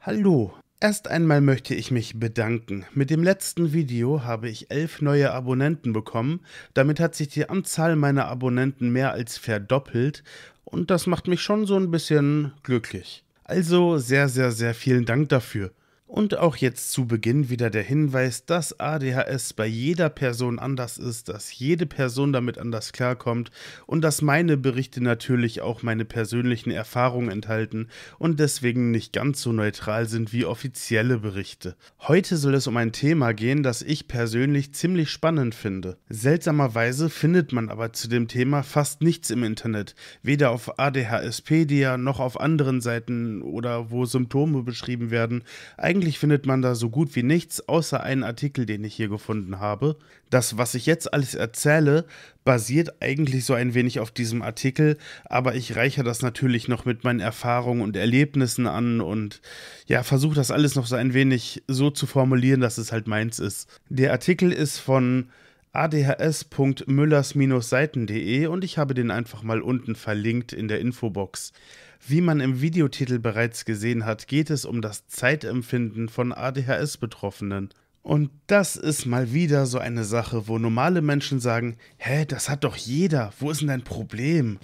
Hallo. Erst einmal möchte ich mich bedanken. Mit dem letzten Video habe ich elf neue Abonnenten bekommen. Damit hat sich die Anzahl meiner Abonnenten mehr als verdoppelt und das macht mich schon so ein bisschen glücklich. Also sehr, sehr, sehr vielen Dank dafür. Und auch jetzt zu Beginn wieder der Hinweis, dass ADHS bei jeder Person anders ist, dass jede Person damit anders klarkommt und dass meine Berichte natürlich auch meine persönlichen Erfahrungen enthalten und deswegen nicht ganz so neutral sind wie offizielle Berichte. Heute soll es um ein Thema gehen, das ich persönlich ziemlich spannend finde. Seltsamerweise findet man aber zu dem Thema fast nichts im Internet, weder auf ADHSpedia noch auf anderen Seiten oder wo Symptome beschrieben werden. Eigentlich eigentlich findet man da so gut wie nichts, außer einen Artikel, den ich hier gefunden habe. Das, was ich jetzt alles erzähle, basiert eigentlich so ein wenig auf diesem Artikel, aber ich reiche das natürlich noch mit meinen Erfahrungen und Erlebnissen an und ja, versuche das alles noch so ein wenig so zu formulieren, dass es halt meins ist. Der Artikel ist von adhs.müllers-seiten.de und ich habe den einfach mal unten verlinkt in der Infobox. Wie man im Videotitel bereits gesehen hat, geht es um das Zeitempfinden von ADHS-Betroffenen. Und das ist mal wieder so eine Sache, wo normale Menschen sagen, hä, das hat doch jeder, wo ist denn dein Problem?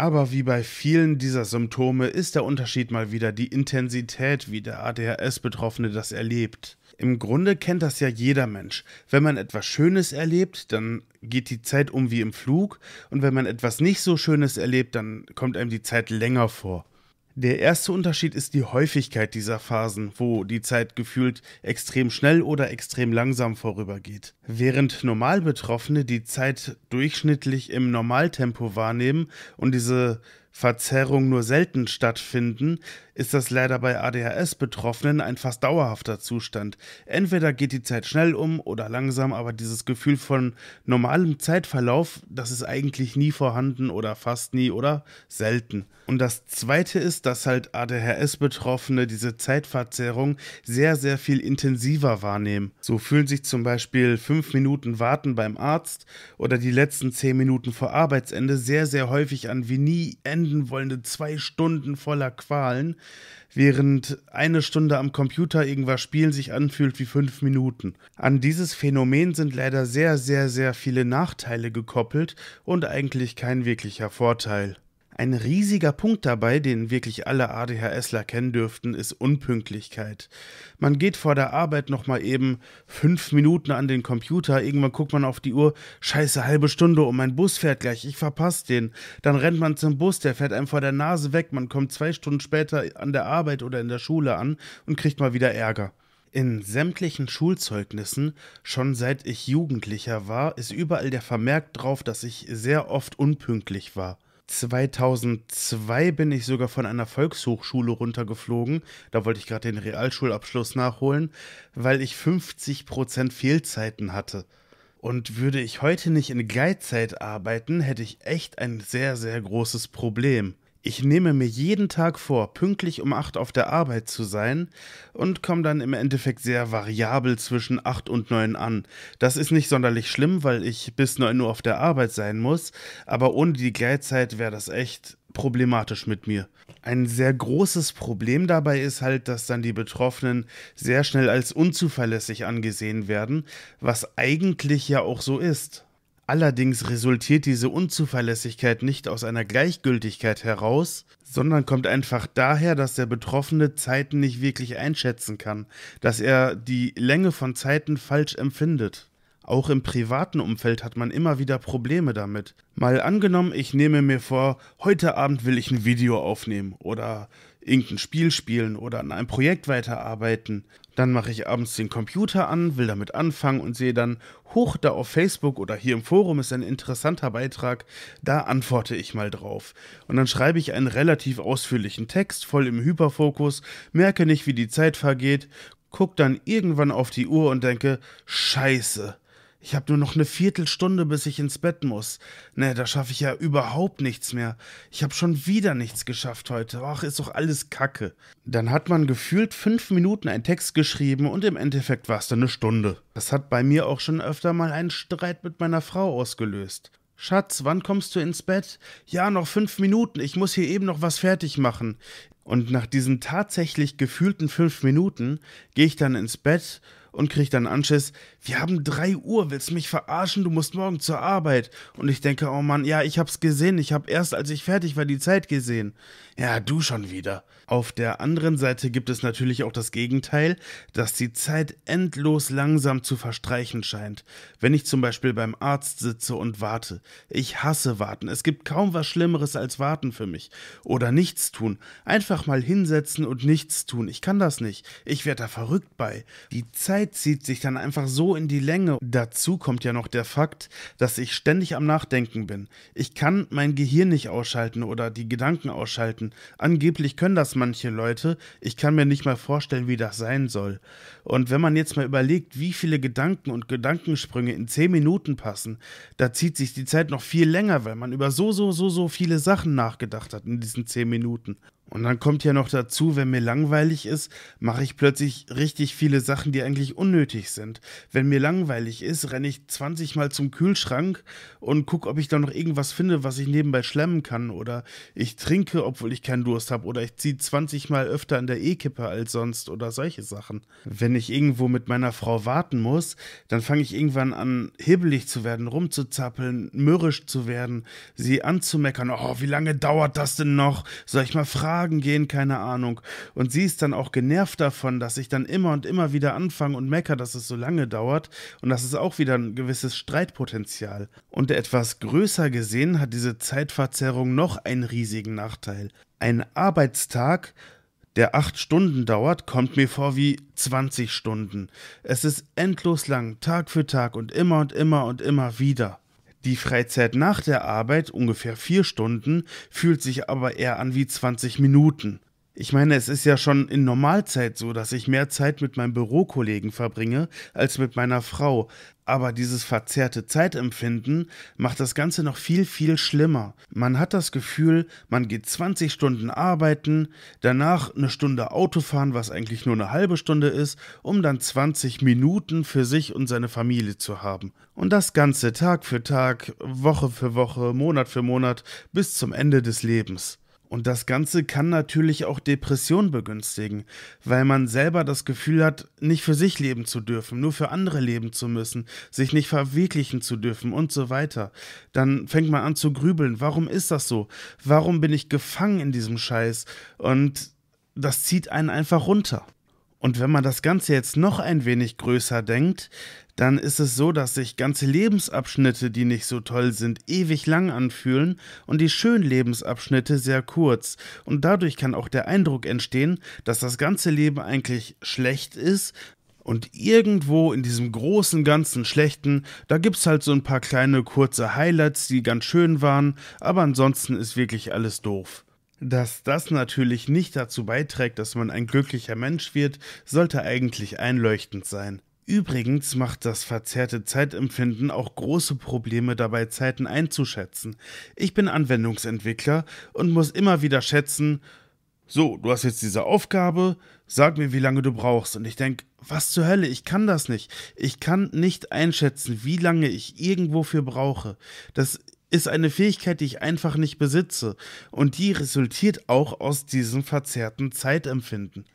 Aber wie bei vielen dieser Symptome ist der Unterschied mal wieder die Intensität, wie der ADHS-Betroffene das erlebt. Im Grunde kennt das ja jeder Mensch. Wenn man etwas Schönes erlebt, dann geht die Zeit um wie im Flug und wenn man etwas nicht so Schönes erlebt, dann kommt einem die Zeit länger vor. Der erste Unterschied ist die Häufigkeit dieser Phasen, wo die Zeit gefühlt extrem schnell oder extrem langsam vorübergeht. Während Normalbetroffene die Zeit durchschnittlich im Normaltempo wahrnehmen und diese Verzerrungen nur selten stattfinden, ist das leider bei ADHS-Betroffenen ein fast dauerhafter Zustand. Entweder geht die Zeit schnell um oder langsam, aber dieses Gefühl von normalem Zeitverlauf, das ist eigentlich nie vorhanden oder fast nie oder selten. Und das Zweite ist, dass halt ADHS-Betroffene diese Zeitverzerrung sehr, sehr viel intensiver wahrnehmen. So fühlen sich zum Beispiel fünf Minuten Warten beim Arzt oder die letzten zehn Minuten vor Arbeitsende sehr, sehr häufig an wie nie enden enden wollende zwei Stunden voller Qualen, während eine Stunde am Computer irgendwas spielen sich anfühlt wie fünf Minuten. An dieses Phänomen sind leider sehr, sehr, sehr viele Nachteile gekoppelt und eigentlich kein wirklicher Vorteil. Ein riesiger Punkt dabei, den wirklich alle ADHSler kennen dürften, ist Unpünktlichkeit. Man geht vor der Arbeit nochmal eben fünf Minuten an den Computer, irgendwann guckt man auf die Uhr, scheiße, halbe Stunde und mein Bus fährt gleich, ich verpasse den. Dann rennt man zum Bus, der fährt einem vor der Nase weg, man kommt zwei Stunden später an der Arbeit oder in der Schule an und kriegt mal wieder Ärger. In sämtlichen Schulzeugnissen, schon seit ich Jugendlicher war, ist überall der Vermerk drauf, dass ich sehr oft unpünktlich war. 2002 bin ich sogar von einer Volkshochschule runtergeflogen. Da wollte ich gerade den Realschulabschluss nachholen, weil ich 50% Fehlzeiten hatte. Und würde ich heute nicht in Gleitzeit arbeiten, hätte ich echt ein sehr, sehr großes Problem. Ich nehme mir jeden Tag vor, pünktlich um 8 auf der Arbeit zu sein und komme dann im Endeffekt sehr variabel zwischen 8 und 9 an. Das ist nicht sonderlich schlimm, weil ich bis 9 Uhr auf der Arbeit sein muss, aber ohne die Gleitzeit wäre das echt problematisch mit mir. Ein sehr großes Problem dabei ist halt, dass dann die Betroffenen sehr schnell als unzuverlässig angesehen werden, was eigentlich ja auch so ist. Allerdings resultiert diese Unzuverlässigkeit nicht aus einer Gleichgültigkeit heraus, sondern kommt einfach daher, dass der Betroffene Zeiten nicht wirklich einschätzen kann, dass er die Länge von Zeiten falsch empfindet. Auch im privaten Umfeld hat man immer wieder Probleme damit. Mal angenommen, ich nehme mir vor, heute Abend will ich ein Video aufnehmen oder irgendein Spiel spielen oder an einem Projekt weiterarbeiten. Dann mache ich abends den Computer an, will damit anfangen und sehe dann, hoch da auf Facebook oder hier im Forum ist ein interessanter Beitrag, da antworte ich mal drauf. Und dann schreibe ich einen relativ ausführlichen Text, voll im Hyperfokus, merke nicht, wie die Zeit vergeht, gucke dann irgendwann auf die Uhr und denke, scheiße, ich habe nur noch eine Viertelstunde, bis ich ins Bett muss. Ne, da schaffe ich ja überhaupt nichts mehr. Ich habe schon wieder nichts geschafft heute. Ach, ist doch alles Kacke. Dann hat man gefühlt fünf Minuten einen Text geschrieben und im Endeffekt war es dann eine Stunde. Das hat bei mir auch schon öfter mal einen Streit mit meiner Frau ausgelöst. Schatz, wann kommst du ins Bett? Ja, noch fünf Minuten. Ich muss hier eben noch was fertig machen. Und nach diesen tatsächlich gefühlten fünf Minuten gehe ich dann ins Bett und kriege dann Anschiss, wir haben 3 Uhr, willst mich verarschen, du musst morgen zur Arbeit. Und ich denke, oh Mann, ja, ich hab's gesehen, ich hab erst, als ich fertig war, die Zeit gesehen. Ja, du schon wieder. Auf der anderen Seite gibt es natürlich auch das Gegenteil, dass die Zeit endlos langsam zu verstreichen scheint. Wenn ich zum Beispiel beim Arzt sitze und warte. Ich hasse warten. Es gibt kaum was Schlimmeres als warten für mich. Oder nichts tun. Einfach mal hinsetzen und nichts tun. Ich kann das nicht. Ich werde da verrückt bei. Die Zeit zieht sich dann einfach so in die Länge. Dazu kommt ja noch der Fakt, dass ich ständig am Nachdenken bin. Ich kann mein Gehirn nicht ausschalten oder die Gedanken ausschalten. Angeblich können das manche Leute. Ich kann mir nicht mal vorstellen, wie das sein soll. Und wenn man jetzt mal überlegt, wie viele Gedanken und Gedankensprünge in 10 Minuten passen, da zieht sich die Zeit noch viel länger, weil man über so, so, so, so viele Sachen nachgedacht hat in diesen 10 Minuten. Und dann kommt ja noch dazu, wenn mir langweilig ist, mache ich plötzlich richtig viele Sachen, die eigentlich unnötig sind. Wenn mir langweilig ist, renne ich 20 Mal zum Kühlschrank und gucke, ob ich da noch irgendwas finde, was ich nebenbei schlemmen kann. Oder ich trinke, obwohl ich keinen Durst habe. Oder ich ziehe 20 Mal öfter an der E-Kippe als sonst oder solche Sachen. Wenn ich irgendwo mit meiner Frau warten muss, dann fange ich irgendwann an, hebelig zu werden, rumzuzappeln, mürrisch zu werden, sie anzumeckern. Oh, wie lange dauert das denn noch? Soll ich mal fragen? Tagen gehen, keine Ahnung. Und sie ist dann auch genervt davon, dass ich dann immer und immer wieder anfange und mecker, dass es so lange dauert. Und das ist auch wieder ein gewisses Streitpotenzial. Und etwas größer gesehen hat diese Zeitverzerrung noch einen riesigen Nachteil. Ein Arbeitstag der acht Stunden dauert, kommt mir vor wie 20 Stunden. Es ist endlos lang, Tag für Tag und immer und immer und immer wieder. Die Freizeit nach der Arbeit, ungefähr vier Stunden, fühlt sich aber eher an wie 20 Minuten. Ich meine, es ist ja schon in Normalzeit so, dass ich mehr Zeit mit meinem Bürokollegen verbringe als mit meiner Frau aber dieses verzerrte Zeitempfinden macht das Ganze noch viel, viel schlimmer. Man hat das Gefühl, man geht 20 Stunden arbeiten, danach eine Stunde Auto fahren, was eigentlich nur eine halbe Stunde ist, um dann 20 Minuten für sich und seine Familie zu haben. Und das Ganze Tag für Tag, Woche für Woche, Monat für Monat bis zum Ende des Lebens. Und das Ganze kann natürlich auch Depressionen begünstigen, weil man selber das Gefühl hat, nicht für sich leben zu dürfen, nur für andere leben zu müssen, sich nicht verwirklichen zu dürfen und so weiter. Dann fängt man an zu grübeln, warum ist das so? Warum bin ich gefangen in diesem Scheiß? Und das zieht einen einfach runter. Und wenn man das Ganze jetzt noch ein wenig größer denkt, dann ist es so, dass sich ganze Lebensabschnitte, die nicht so toll sind, ewig lang anfühlen und die schönen Lebensabschnitte sehr kurz. Und dadurch kann auch der Eindruck entstehen, dass das ganze Leben eigentlich schlecht ist, und irgendwo in diesem großen, ganzen Schlechten, da gibt's halt so ein paar kleine, kurze Highlights, die ganz schön waren, aber ansonsten ist wirklich alles doof. Dass das natürlich nicht dazu beiträgt, dass man ein glücklicher Mensch wird, sollte eigentlich einleuchtend sein. Übrigens macht das verzerrte Zeitempfinden auch große Probleme dabei, Zeiten einzuschätzen. Ich bin Anwendungsentwickler und muss immer wieder schätzen, so, du hast jetzt diese Aufgabe, sag mir, wie lange du brauchst. Und ich denke, was zur Hölle, ich kann das nicht. Ich kann nicht einschätzen, wie lange ich irgendwo für brauche. Das ist eine Fähigkeit, die ich einfach nicht besitze. Und die resultiert auch aus diesem verzerrten Zeitempfinden.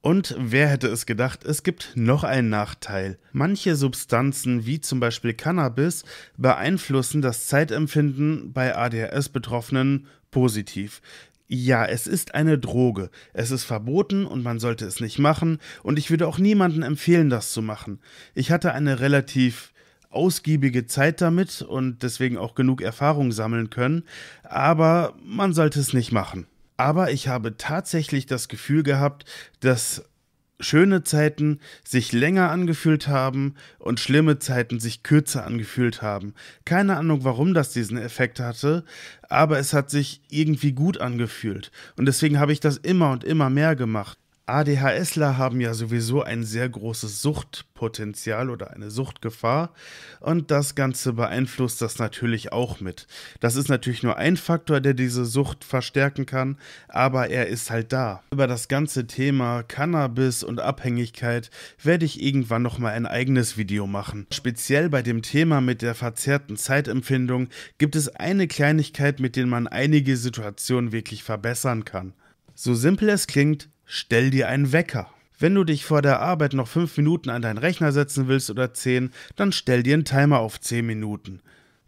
Und wer hätte es gedacht, es gibt noch einen Nachteil. Manche Substanzen, wie zum Beispiel Cannabis, beeinflussen das Zeitempfinden bei ADHS-Betroffenen positiv. Ja, es ist eine Droge. Es ist verboten und man sollte es nicht machen. Und ich würde auch niemandem empfehlen, das zu machen. Ich hatte eine relativ ausgiebige Zeit damit und deswegen auch genug Erfahrung sammeln können. Aber man sollte es nicht machen aber ich habe tatsächlich das Gefühl gehabt, dass schöne Zeiten sich länger angefühlt haben und schlimme Zeiten sich kürzer angefühlt haben. Keine Ahnung, warum das diesen Effekt hatte, aber es hat sich irgendwie gut angefühlt. Und deswegen habe ich das immer und immer mehr gemacht. ADHSler haben ja sowieso ein sehr großes Suchtpotenzial oder eine Suchtgefahr und das Ganze beeinflusst das natürlich auch mit. Das ist natürlich nur ein Faktor, der diese Sucht verstärken kann, aber er ist halt da. Über das ganze Thema Cannabis und Abhängigkeit werde ich irgendwann nochmal ein eigenes Video machen. Speziell bei dem Thema mit der verzerrten Zeitempfindung gibt es eine Kleinigkeit, mit der man einige Situationen wirklich verbessern kann. So simpel es klingt, Stell dir einen Wecker. Wenn du dich vor der Arbeit noch fünf Minuten an deinen Rechner setzen willst oder zehn, dann stell dir einen Timer auf zehn Minuten.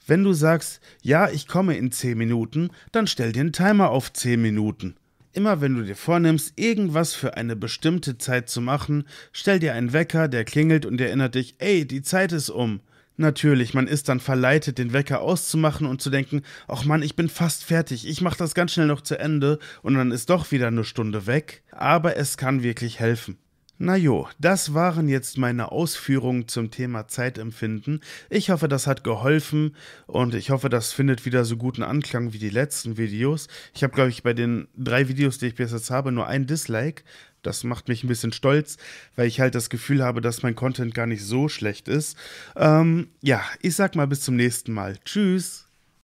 Wenn du sagst, ja, ich komme in zehn Minuten, dann stell dir einen Timer auf zehn Minuten. Immer wenn du dir vornimmst, irgendwas für eine bestimmte Zeit zu machen, stell dir einen Wecker, der klingelt und erinnert dich, ey, die Zeit ist um. Natürlich, man ist dann verleitet, den Wecker auszumachen und zu denken, ach Mann, ich bin fast fertig, ich mach das ganz schnell noch zu Ende und dann ist doch wieder eine Stunde weg, aber es kann wirklich helfen. Na jo, das waren jetzt meine Ausführungen zum Thema Zeitempfinden. Ich hoffe, das hat geholfen und ich hoffe, das findet wieder so guten Anklang wie die letzten Videos. Ich habe, glaube ich, bei den drei Videos, die ich bis jetzt habe, nur ein Dislike, das macht mich ein bisschen stolz, weil ich halt das Gefühl habe, dass mein Content gar nicht so schlecht ist. Ähm, ja, ich sag mal bis zum nächsten Mal. Tschüss.